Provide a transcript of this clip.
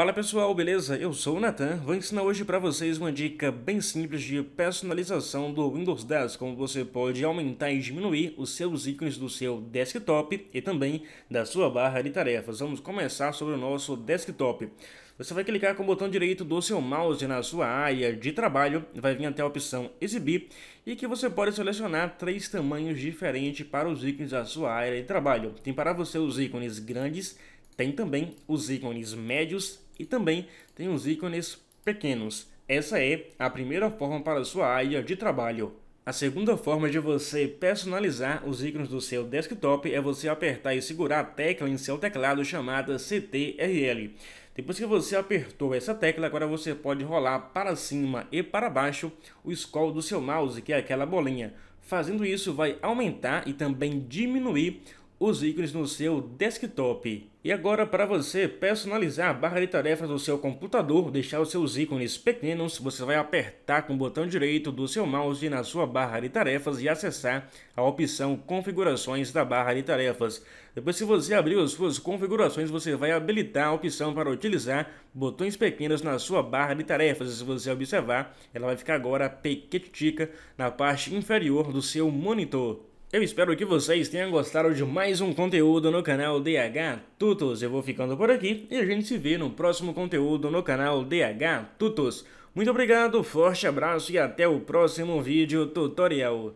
Fala pessoal, beleza? Eu sou o Natan. vou ensinar hoje para vocês uma dica bem simples de personalização do Windows 10, como você pode aumentar e diminuir os seus ícones do seu desktop e também da sua barra de tarefas. Vamos começar sobre o nosso desktop. Você vai clicar com o botão direito do seu mouse na sua área de trabalho, vai vir até a opção Exibir, e que você pode selecionar três tamanhos diferentes para os ícones da sua área de trabalho. Tem para você os ícones grandes, tem também os ícones médios e também tem os ícones pequenos. Essa é a primeira forma para sua área de trabalho. A segunda forma de você personalizar os ícones do seu desktop é você apertar e segurar a tecla em seu teclado chamada CTRL. Depois que você apertou essa tecla, agora você pode rolar para cima e para baixo o scroll do seu mouse, que é aquela bolinha. Fazendo isso vai aumentar e também diminuir os ícones no seu desktop. E agora para você personalizar a barra de tarefas do seu computador, deixar os seus ícones pequenos, você vai apertar com o botão direito do seu mouse na sua barra de tarefas e acessar a opção configurações da barra de tarefas. Depois se você abrir as suas configurações, você vai habilitar a opção para utilizar botões pequenos na sua barra de tarefas. E se você observar, ela vai ficar agora pequetica na parte inferior do seu monitor. Eu espero que vocês tenham gostado de mais um conteúdo no canal DH Tutos. Eu vou ficando por aqui e a gente se vê no próximo conteúdo no canal DH Tutos. Muito obrigado, forte abraço e até o próximo vídeo tutorial.